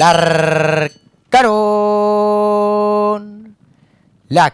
la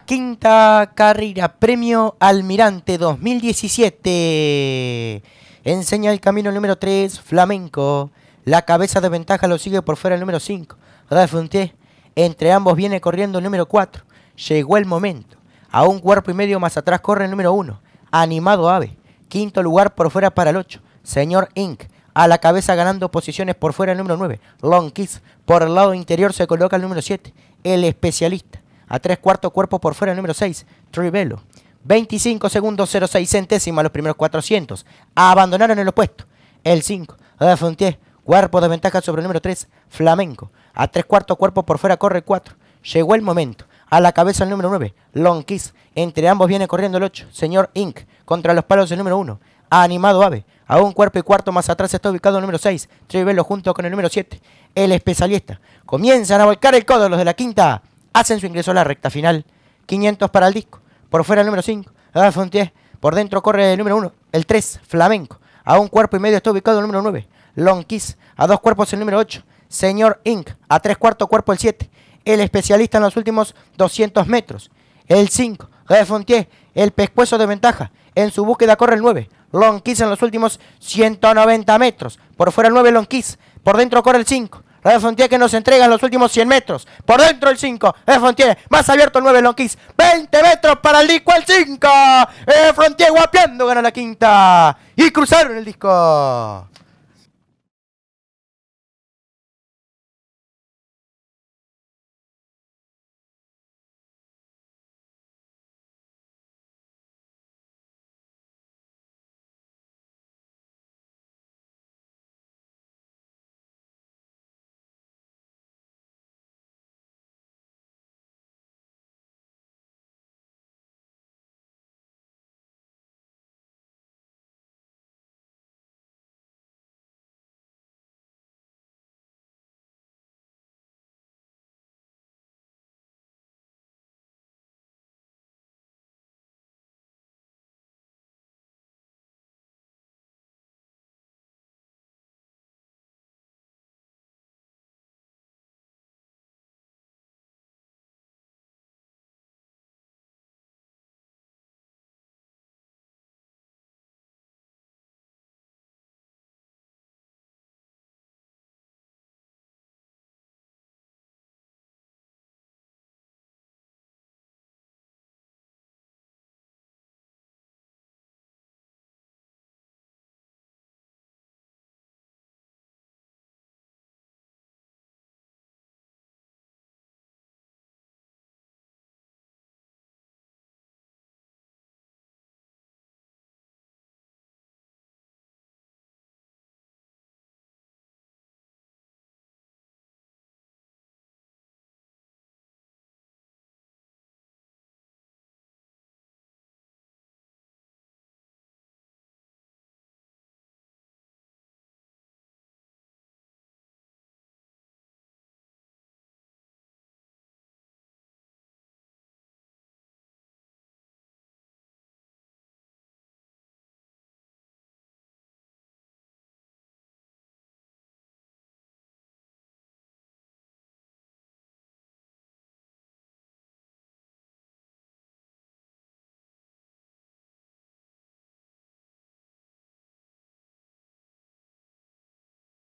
quinta carrera Premio Almirante 2017. Enseña el camino número 3, Flamenco. La cabeza de ventaja lo sigue por fuera el número 5, Rafonte. Entre ambos viene corriendo el número 4. Llegó el momento. A un cuerpo y medio más atrás corre el número 1, Animado Ave. Quinto lugar por fuera para el 8, Señor Inc a la cabeza ganando posiciones por fuera el número 9. Long Kiss por el lado interior se coloca el número 7. El especialista. A tres cuartos cuerpos por fuera el número 6. Trivelo. 25 segundos 06 centésima los primeros 400. Abandonaron el opuesto. El 5. La Fontier. Cuerpo de ventaja sobre el número 3. Flamenco. A tres cuartos cuerpos por fuera corre 4. Llegó el momento. A la cabeza el número 9, Long Kiss. Entre ambos viene corriendo el 8, Señor Inc. Contra los palos el número 1, ha animado Ave. A un cuerpo y cuarto más atrás está ubicado el número 6, Trivelo junto con el número 7, el especialista. Comienzan a volcar el codo los de la quinta. Hacen su ingreso a la recta final. 500 para el disco. Por fuera el número 5, Fontier. Por dentro corre el número 1, el 3, Flamenco. A un cuerpo y medio está ubicado el número 9, Long Kiss. A dos cuerpos el número 8, Señor Inc. A tres cuartos cuerpo el 7, el especialista en los últimos 200 metros. El 5, Fontier, el pescuezo de ventaja. En su búsqueda corre el 9, long en los últimos 190 metros. Por fuera el 9, long Por dentro corre el 5. Radio Frontier que nos entrega en los últimos 100 metros. Por dentro el 5. Red Frontier. Más abierto el 9 Lonquis. 20 metros para el disco el 5. De Frontier guapiando gana la quinta. Y cruzaron el disco.